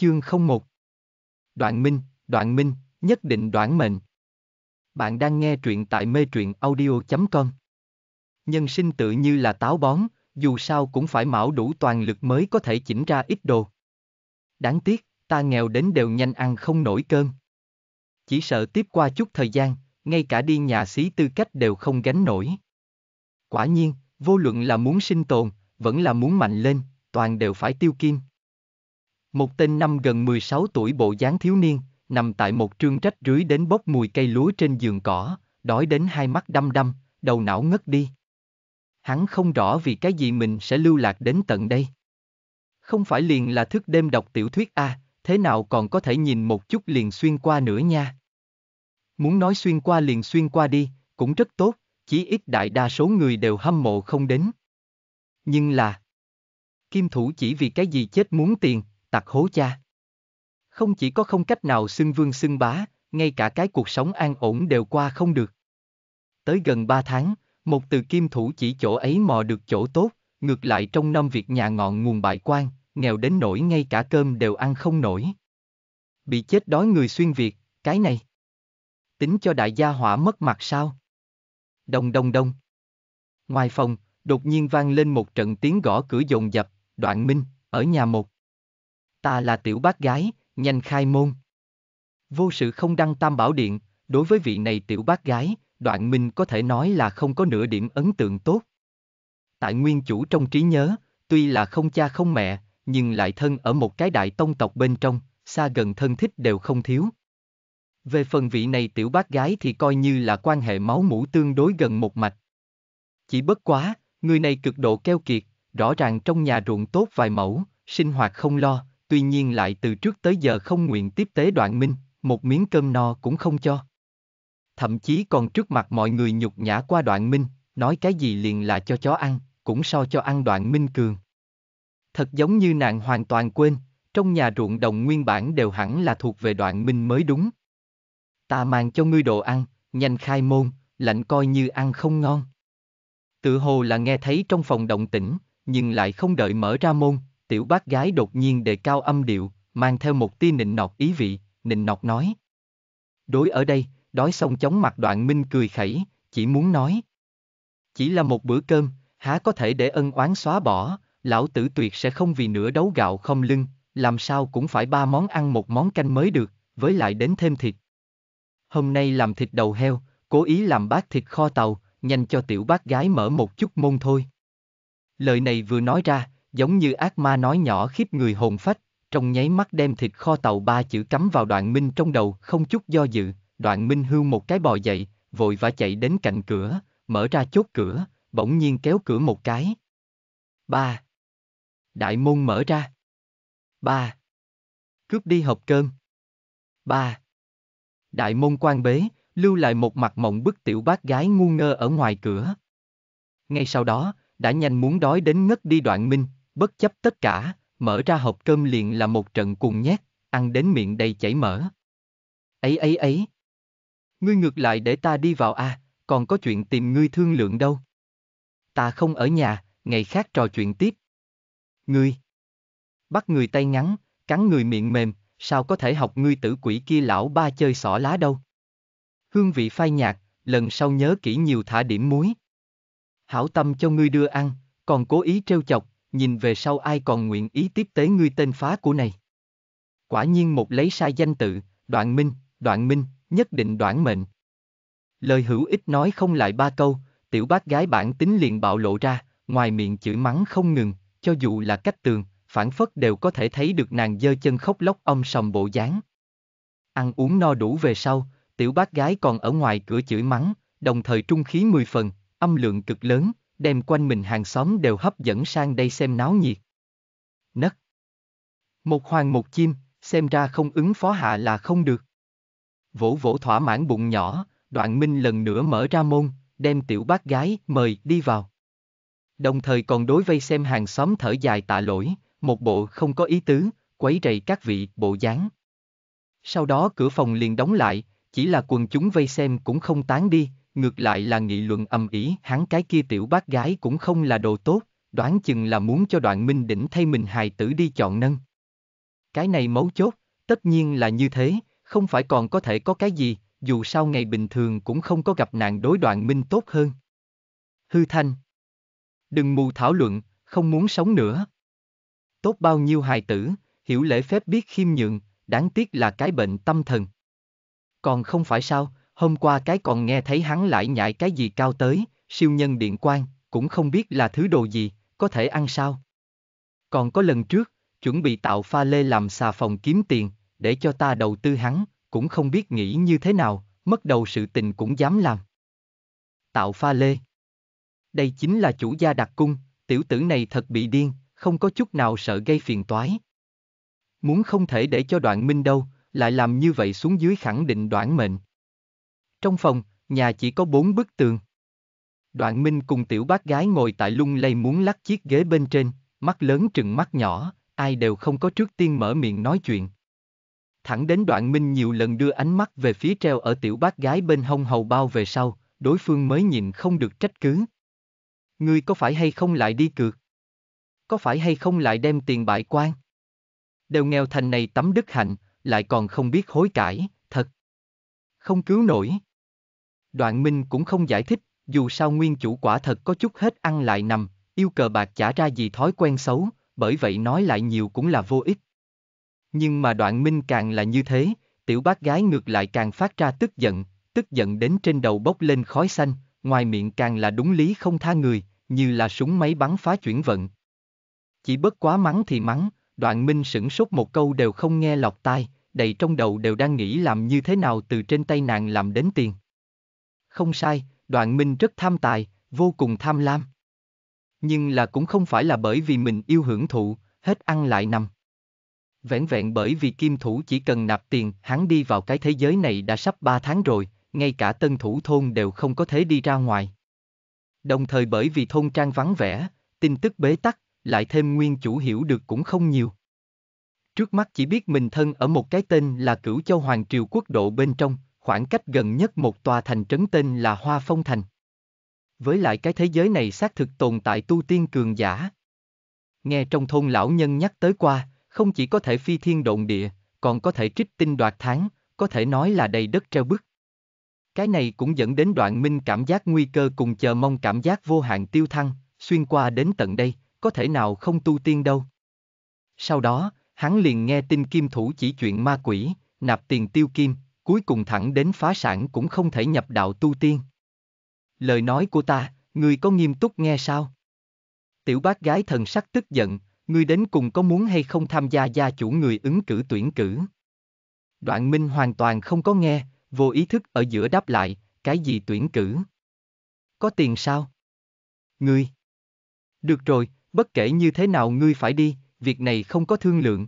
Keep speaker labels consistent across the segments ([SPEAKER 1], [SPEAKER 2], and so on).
[SPEAKER 1] Chương 01 Đoạn Minh, Đoạn Minh, nhất định đoạn mệnh. Bạn đang nghe truyện tại mê truyện audio.com Nhân sinh tự như là táo bón, dù sao cũng phải mão đủ toàn lực mới có thể chỉnh ra ít đồ. Đáng tiếc, ta nghèo đến đều nhanh ăn không nổi cơm. Chỉ sợ tiếp qua chút thời gian, ngay cả đi nhà xí tư cách đều không gánh nổi. Quả nhiên, vô luận là muốn sinh tồn, vẫn là muốn mạnh lên, toàn đều phải tiêu kim. Một tên năm gần 16 tuổi bộ dáng thiếu niên, nằm tại một trương trách rưới đến bốc mùi cây lúa trên giường cỏ, đói đến hai mắt đăm đăm, đầu não ngất đi. Hắn không rõ vì cái gì mình sẽ lưu lạc đến tận đây. Không phải liền là thức đêm đọc tiểu thuyết A, à, thế nào còn có thể nhìn một chút liền xuyên qua nữa nha. Muốn nói xuyên qua liền xuyên qua đi, cũng rất tốt, chỉ ít đại đa số người đều hâm mộ không đến. Nhưng là... Kim thủ chỉ vì cái gì chết muốn tiền, tặc hố cha. Không chỉ có không cách nào xưng vương xưng bá, ngay cả cái cuộc sống an ổn đều qua không được. Tới gần ba tháng, một từ kim thủ chỉ chỗ ấy mò được chỗ tốt, ngược lại trong năm việc nhà ngọn nguồn bại quan, nghèo đến nỗi ngay cả cơm đều ăn không nổi. Bị chết đói người xuyên Việt, cái này. Tính cho đại gia hỏa mất mặt sao? Đông đông đông. Ngoài phòng, đột nhiên vang lên một trận tiếng gõ cửa dồn dập, đoạn minh, ở nhà một ta là tiểu bác gái, nhanh khai môn. Vô sự không đăng tam bảo điện, đối với vị này tiểu bác gái, đoạn minh có thể nói là không có nửa điểm ấn tượng tốt. Tại nguyên chủ trong trí nhớ, tuy là không cha không mẹ, nhưng lại thân ở một cái đại tông tộc bên trong, xa gần thân thích đều không thiếu. Về phần vị này tiểu bác gái thì coi như là quan hệ máu mũ tương đối gần một mạch. Chỉ bất quá, người này cực độ keo kiệt, rõ ràng trong nhà ruộng tốt vài mẫu, sinh hoạt không lo, tuy nhiên lại từ trước tới giờ không nguyện tiếp tế đoạn minh, một miếng cơm no cũng không cho. Thậm chí còn trước mặt mọi người nhục nhã qua đoạn minh, nói cái gì liền là cho chó ăn, cũng so cho ăn đoạn minh cường. Thật giống như nàng hoàn toàn quên, trong nhà ruộng đồng nguyên bản đều hẳn là thuộc về đoạn minh mới đúng. Ta mang cho ngươi đồ ăn, nhanh khai môn, lạnh coi như ăn không ngon. Tự hồ là nghe thấy trong phòng động tĩnh, nhưng lại không đợi mở ra môn, Tiểu bác gái đột nhiên đề cao âm điệu, mang theo một tia nịnh nọt ý vị, nịnh nọt nói. Đối ở đây, đói xong chóng mặt đoạn minh cười khẩy, chỉ muốn nói. Chỉ là một bữa cơm, há có thể để ân oán xóa bỏ, lão tử tuyệt sẽ không vì nửa đấu gạo không lưng, làm sao cũng phải ba món ăn một món canh mới được, với lại đến thêm thịt. Hôm nay làm thịt đầu heo, cố ý làm bát thịt kho tàu, nhanh cho tiểu bác gái mở một chút môn thôi. Lời này vừa nói ra, giống như ác ma nói nhỏ khiếp người hồn phách, trong nháy mắt đem thịt kho tàu ba chữ cắm vào đoạn minh trong đầu không chút do dự, đoạn minh hưu một cái bò dậy, vội vã chạy đến cạnh cửa, mở ra chốt cửa, bỗng nhiên kéo cửa một cái. ba Đại môn mở ra. ba Cướp đi hộp cơm. ba Đại môn quan bế, lưu lại một mặt mộng bức tiểu bác gái ngu ngơ ở ngoài cửa. Ngay sau đó, đã nhanh muốn đói đến ngất đi đoạn minh, bất chấp tất cả, mở ra hộp cơm liền là một trận cuồng nhét, ăn đến miệng đầy chảy mỡ. Ấy ấy ấy. Ngươi ngược lại để ta đi vào a, à, còn có chuyện tìm ngươi thương lượng đâu. Ta không ở nhà, ngày khác trò chuyện tiếp. Ngươi. Bắt người tay ngắn, cắn người miệng mềm, sao có thể học ngươi tử quỷ kia lão ba chơi xỏ lá đâu. Hương vị phai nhạt, lần sau nhớ kỹ nhiều thả điểm muối. Hảo tâm cho ngươi đưa ăn, còn cố ý trêu chọc, nhìn về sau ai còn nguyện ý tiếp tế ngươi tên phá của này. Quả nhiên một lấy sai danh tự, đoạn minh, đoạn minh, nhất định đoạn mệnh. Lời hữu ích nói không lại ba câu, tiểu bác gái bản tính liền bạo lộ ra, ngoài miệng chửi mắng không ngừng, cho dù là cách tường, phản phất đều có thể thấy được nàng dơ chân khóc lóc ông sòng bộ dáng. Ăn uống no đủ về sau, tiểu bác gái còn ở ngoài cửa chửi mắng, đồng thời trung khí mười phần, âm lượng cực lớn, đem quanh mình hàng xóm đều hấp dẫn sang đây xem náo nhiệt. Nấc. Một hoàng một chim, xem ra không ứng phó hạ là không được. Vỗ vỗ thỏa mãn bụng nhỏ, đoạn minh lần nữa mở ra môn, đem tiểu bác gái mời đi vào. Đồng thời còn đối vây xem hàng xóm thở dài tạ lỗi, một bộ không có ý tứ, quấy rầy các vị bộ dáng. Sau đó cửa phòng liền đóng lại, chỉ là quần chúng vây xem cũng không tán đi, ngược lại là nghị luận âm ỉ hắn cái kia tiểu bác gái cũng không là đồ tốt, đoán chừng là muốn cho đoạn minh đỉnh thay mình hài tử đi chọn nâng. Cái này mấu chốt, tất nhiên là như thế, không phải còn có thể có cái gì, dù sao ngày bình thường cũng không có gặp nạn đối đoạn minh tốt hơn. Hư thanh. Đừng mù thảo luận, không muốn sống nữa. Tốt bao nhiêu hài tử, hiểu lễ phép biết khiêm nhượng, đáng tiếc là cái bệnh tâm thần. Còn không phải sao, Hôm qua cái còn nghe thấy hắn lại nhại cái gì cao tới, siêu nhân điện quan, cũng không biết là thứ đồ gì, có thể ăn sao. Còn có lần trước, chuẩn bị tạo pha lê làm xà phòng kiếm tiền, để cho ta đầu tư hắn, cũng không biết nghĩ như thế nào, mất đầu sự tình cũng dám làm. Tạo pha lê. Đây chính là chủ gia đặc cung, tiểu tử này thật bị điên, không có chút nào sợ gây phiền toái. Muốn không thể để cho đoạn minh đâu, lại làm như vậy xuống dưới khẳng định đoạn mệnh. Trong phòng, nhà chỉ có bốn bức tường. Đoạn Minh cùng tiểu bác gái ngồi tại lung lay muốn lắc chiếc ghế bên trên, mắt lớn trừng mắt nhỏ, ai đều không có trước tiên mở miệng nói chuyện. Thẳng đến đoạn Minh nhiều lần đưa ánh mắt về phía treo ở tiểu bác gái bên hông hầu bao về sau, đối phương mới nhìn không được trách cứ. Ngươi có phải hay không lại đi cược? Có phải hay không lại đem tiền bại quan? Đều nghèo thành này tấm đức hạnh, lại còn không biết hối cải, thật. Không cứu nổi. Đoạn Minh cũng không giải thích, dù sao nguyên chủ quả thật có chút hết ăn lại nằm, yêu cờ bạc chả ra gì thói quen xấu, bởi vậy nói lại nhiều cũng là vô ích. Nhưng mà đoạn Minh càng là như thế, tiểu bác gái ngược lại càng phát ra tức giận, tức giận đến trên đầu bốc lên khói xanh, ngoài miệng càng là đúng lý không tha người, như là súng máy bắn phá chuyển vận. Chỉ bất quá mắng thì mắng, đoạn minh sửng sốt một câu đều không nghe lọt tai, đầy trong đầu đều đang nghĩ làm như thế nào từ trên tay nàng làm đến tiền không sai, đoạn minh rất tham tài, vô cùng tham lam. Nhưng là cũng không phải là bởi vì mình yêu hưởng thụ, hết ăn lại nằm. Vẹn vẹn bởi vì kim thủ chỉ cần nạp tiền, hắn đi vào cái thế giới này đã sắp 3 tháng rồi, ngay cả tân thủ thôn đều không có thể đi ra ngoài. Đồng thời bởi vì thôn trang vắng vẻ, tin tức bế tắc, lại thêm nguyên chủ hiểu được cũng không nhiều. Trước mắt chỉ biết mình thân ở một cái tên là cửu châu Hoàng Triều quốc độ bên trong, khoảng cách gần nhất một tòa thành trấn tên là Hoa Phong Thành. Với lại cái thế giới này xác thực tồn tại tu tiên cường giả. Nghe trong thôn lão nhân nhắc tới qua, không chỉ có thể phi thiên động địa, còn có thể trích tinh đoạt tháng, có thể nói là đầy đất treo bức. Cái này cũng dẫn đến đoạn minh cảm giác nguy cơ cùng chờ mong cảm giác vô hạn tiêu thăng, xuyên qua đến tận đây, có thể nào không tu tiên đâu. Sau đó, hắn liền nghe tin kim thủ chỉ chuyện ma quỷ, nạp tiền tiêu kim, cuối cùng thẳng đến phá sản cũng không thể nhập đạo tu tiên. Lời nói của ta, ngươi có nghiêm túc nghe sao? Tiểu bác gái thần sắc tức giận, ngươi đến cùng có muốn hay không tham gia gia chủ người ứng cử tuyển cử? Đoạn Minh hoàn toàn không có nghe, vô ý thức ở giữa đáp lại, cái gì tuyển cử? Có tiền sao? Ngươi? Được rồi, bất kể như thế nào ngươi phải đi, việc này không có thương lượng.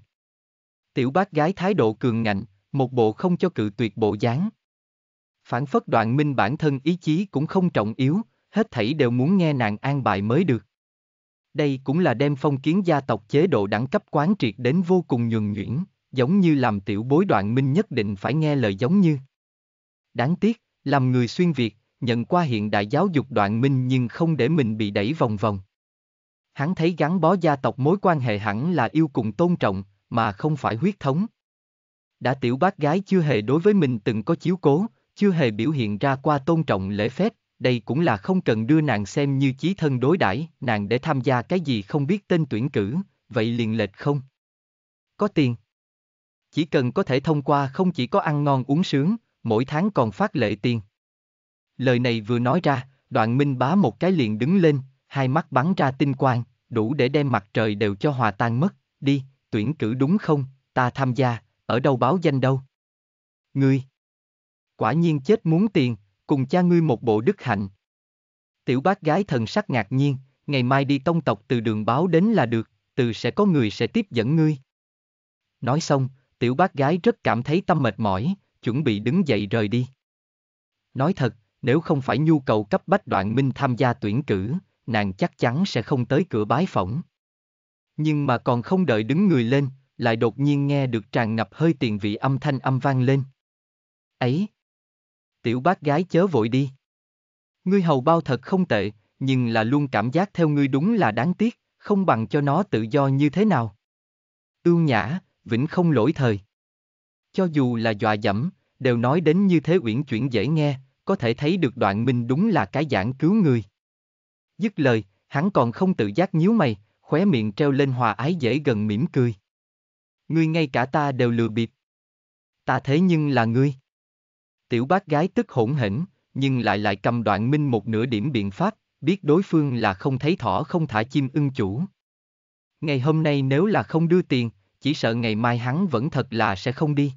[SPEAKER 1] Tiểu bác gái thái độ cường ngạnh, một bộ không cho cự tuyệt bộ dáng. Phản phất đoạn minh bản thân ý chí cũng không trọng yếu, hết thảy đều muốn nghe nàng an bài mới được. Đây cũng là đem phong kiến gia tộc chế độ đẳng cấp quán triệt đến vô cùng nhường nhuyễn, giống như làm tiểu bối đoạn minh nhất định phải nghe lời giống như. Đáng tiếc, làm người xuyên Việt, nhận qua hiện đại giáo dục đoạn minh nhưng không để mình bị đẩy vòng vòng. Hắn thấy gắn bó gia tộc mối quan hệ hẳn là yêu cùng tôn trọng, mà không phải huyết thống đã tiểu bác gái chưa hề đối với mình từng có chiếu cố, chưa hề biểu hiện ra qua tôn trọng lễ phép, đây cũng là không cần đưa nàng xem như chí thân đối đãi, nàng để tham gia cái gì không biết tên tuyển cử, vậy liền lệch không? Có tiền. Chỉ cần có thể thông qua không chỉ có ăn ngon uống sướng, mỗi tháng còn phát lệ tiền. Lời này vừa nói ra, đoạn minh bá một cái liền đứng lên, hai mắt bắn ra tinh quang, đủ để đem mặt trời đều cho hòa tan mất, đi, tuyển cử đúng không, ta tham gia, ở đâu báo danh đâu. Ngươi! Quả nhiên chết muốn tiền, cùng cha ngươi một bộ đức hạnh. Tiểu bác gái thần sắc ngạc nhiên, ngày mai đi tông tộc từ đường báo đến là được, từ sẽ có người sẽ tiếp dẫn ngươi. Nói xong, tiểu bác gái rất cảm thấy tâm mệt mỏi, chuẩn bị đứng dậy rời đi. Nói thật, nếu không phải nhu cầu cấp bách đoạn minh tham gia tuyển cử, nàng chắc chắn sẽ không tới cửa bái phỏng. Nhưng mà còn không đợi đứng người lên, lại đột nhiên nghe được tràn ngập hơi tiền vị âm thanh âm vang lên. Ấy! Tiểu bác gái chớ vội đi. Ngươi hầu bao thật không tệ, nhưng là luôn cảm giác theo ngươi đúng là đáng tiếc, không bằng cho nó tự do như thế nào. Ưu nhã, vĩnh không lỗi thời. Cho dù là dọa dẫm, đều nói đến như thế uyển chuyển dễ nghe, có thể thấy được đoạn minh đúng là cái giảng cứu người. Dứt lời, hắn còn không tự giác nhíu mày, khóe miệng treo lên hòa ái dễ gần mỉm cười ngươi ngay cả ta đều lừa bịp. Ta thế nhưng là ngươi. Tiểu bác gái tức hỗn hển, nhưng lại lại cầm đoạn minh một nửa điểm biện pháp, biết đối phương là không thấy thỏ không thả chim ưng chủ. Ngày hôm nay nếu là không đưa tiền, chỉ sợ ngày mai hắn vẫn thật là sẽ không đi.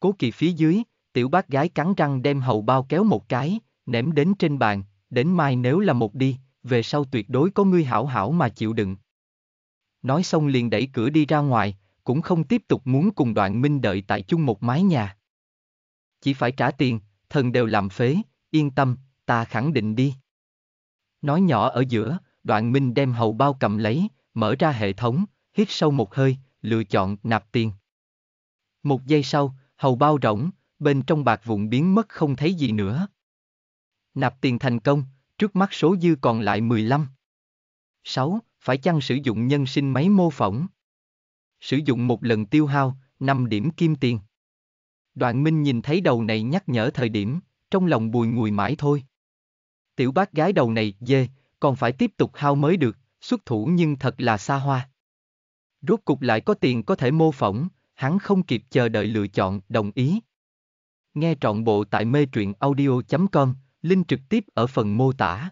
[SPEAKER 1] Cố kỳ phía dưới, tiểu bác gái cắn răng đem hầu bao kéo một cái, ném đến trên bàn, đến mai nếu là một đi, về sau tuyệt đối có ngươi hảo hảo mà chịu đựng. Nói xong liền đẩy cửa đi ra ngoài, cũng không tiếp tục muốn cùng đoạn minh đợi tại chung một mái nhà. Chỉ phải trả tiền, thần đều làm phế, yên tâm, ta khẳng định đi. Nói nhỏ ở giữa, đoạn minh đem hầu bao cầm lấy, mở ra hệ thống, hít sâu một hơi, lựa chọn nạp tiền. Một giây sau, hầu bao rỗng, bên trong bạc vụn biến mất không thấy gì nữa. Nạp tiền thành công, trước mắt số dư còn lại 15. 6. Phải chăng sử dụng nhân sinh máy mô phỏng? Sử dụng một lần tiêu hao, 5 điểm kim tiền. Đoạn Minh nhìn thấy đầu này nhắc nhở thời điểm, trong lòng bùi ngùi mãi thôi. Tiểu bác gái đầu này, dê, còn phải tiếp tục hao mới được, xuất thủ nhưng thật là xa hoa. Rốt cục lại có tiền có thể mô phỏng, hắn không kịp chờ đợi lựa chọn, đồng ý. Nghe trọn bộ tại mê truyện audio.com, link trực tiếp ở phần mô tả.